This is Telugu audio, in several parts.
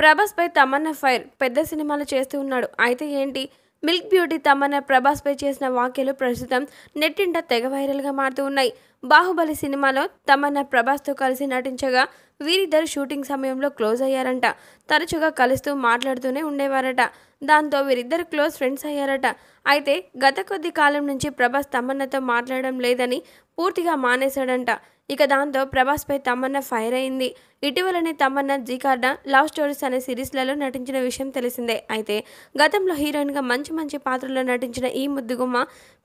ప్రభాస్పై తమన్నా ఫైర్ పెద్ద సినిమాలు చేస్తూ ఉన్నాడు అయితే ఏంటి మిల్క్ బ్యూటీ తమన్నా ప్రభాస్పై చేసిన వ్యాఖ్యలు ప్రస్తుతం నెట్టింట తెగ వైరల్గా మారుతూ ఉన్నాయి బాహుబలి సినిమాలో తమన్నా ప్రభాస్తో కలిసి నటించగా వీరిద్దరు షూటింగ్ సమయంలో క్లోజ్ అయ్యారంట తరచుగా కలుస్తూ మాట్లాడుతూనే ఉండేవారట దాంతో వీరిద్దరు క్లోజ్ ఫ్రెండ్స్ అయ్యారట అయితే గత కొద్ది కాలం నుంచి ప్రభాస్ తమన్నతో మాట్లాడడం లేదని పూర్తిగా మానేశాడంట ఇక దాంతో ప్రభాస్పై తమన్నా ఫైర్ అయింది ఇటీవలనే తమన్నా జికార్డా లవ్ స్టోరీస్ అనే సిరీస్లలో నటించిన విషయం తెలిసిందే అయితే గతంలో హీరోయిన్గా మంచి మంచి పాత్రల్లో నటించిన ఈ ముద్దుగుమ్మ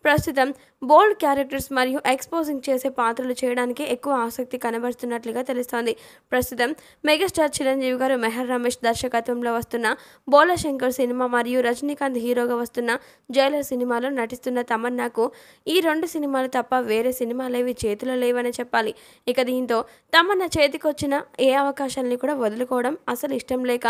ప్రస్తుతం బోల్డ్ క్యారెక్టర్స్ మరియు ఎక్స్పోజింగ్ చేసే చేసే పాత్రలు చేయడానికి ఎక్కువ ఆసక్తి కనబరుస్తున్నట్లుగా తెలుస్తోంది ప్రస్తుతం మెగాస్టార్ చిరంజీవి గారు మెహర్ రమేష్ దర్శకత్వంలో వస్తున్న బోలశంకర్ సినిమా మరియు రజనీకాంత్ హీరోగా వస్తున్న జైలర్ సినిమాలో నటిస్తున్న తమన్నాకు ఈ రెండు సినిమాలు తప్ప వేరే సినిమాలేవి చేతిలో లేవని చెప్పాలి ఇక దీంతో తమన్నా చేతికొచ్చిన ఏ అవకాశాలని కూడా వదులుకోవడం అసలు ఇష్టం లేక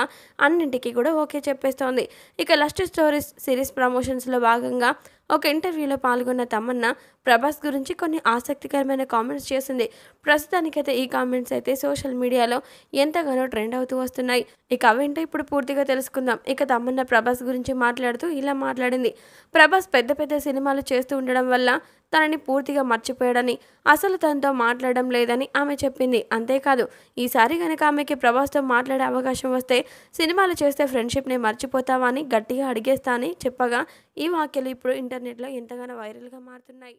అన్నింటికీ కూడా ఓకే చెప్పేస్తోంది ఇక లస్ట్ స్టోరీస్ సిరీస్ ప్రమోషన్స్లో భాగంగా ఒక ఇంటర్వ్యూలో పాల్గొన్న తమన్నా ప్రభాస్ గురించి కొన్ని ఆసక్తికరమైన కామెంట్స్ చేసింది ప్రస్తుతానికైతే ఈ కామెంట్స్ అయితే సోషల్ మీడియాలో ఎంతగానో ట్రెండ్ అవుతూ వస్తున్నాయి ఇక అవేంటో ఇప్పుడు పూర్తిగా తెలుసుకుందాం ఇక తమన్నా ప్రభాస్ గురించి మాట్లాడుతూ ఇలా మాట్లాడింది ప్రభాస్ పెద్ద పెద్ద సినిమాలు చేస్తూ ఉండడం వల్ల తనని పూర్తిగా మర్చిపోయాడని అసలు తనతో మాట్లాడడం లేదని ఆమె చెప్పింది అంతేకాదు ఈసారి కనుక ఆమెకి ప్రభాస్తో మాట్లాడే అవకాశం వస్తే సినిమాలు చేస్తే ఫ్రెండ్షిప్ని మర్చిపోతావా అని గట్టిగా అడిగేస్తా అని చెప్పగా ఈ వాక్యాలు ఇప్పుడు ఇంటర్నెట్లో ఎంతగానో వైరల్గా మారుతున్నాయి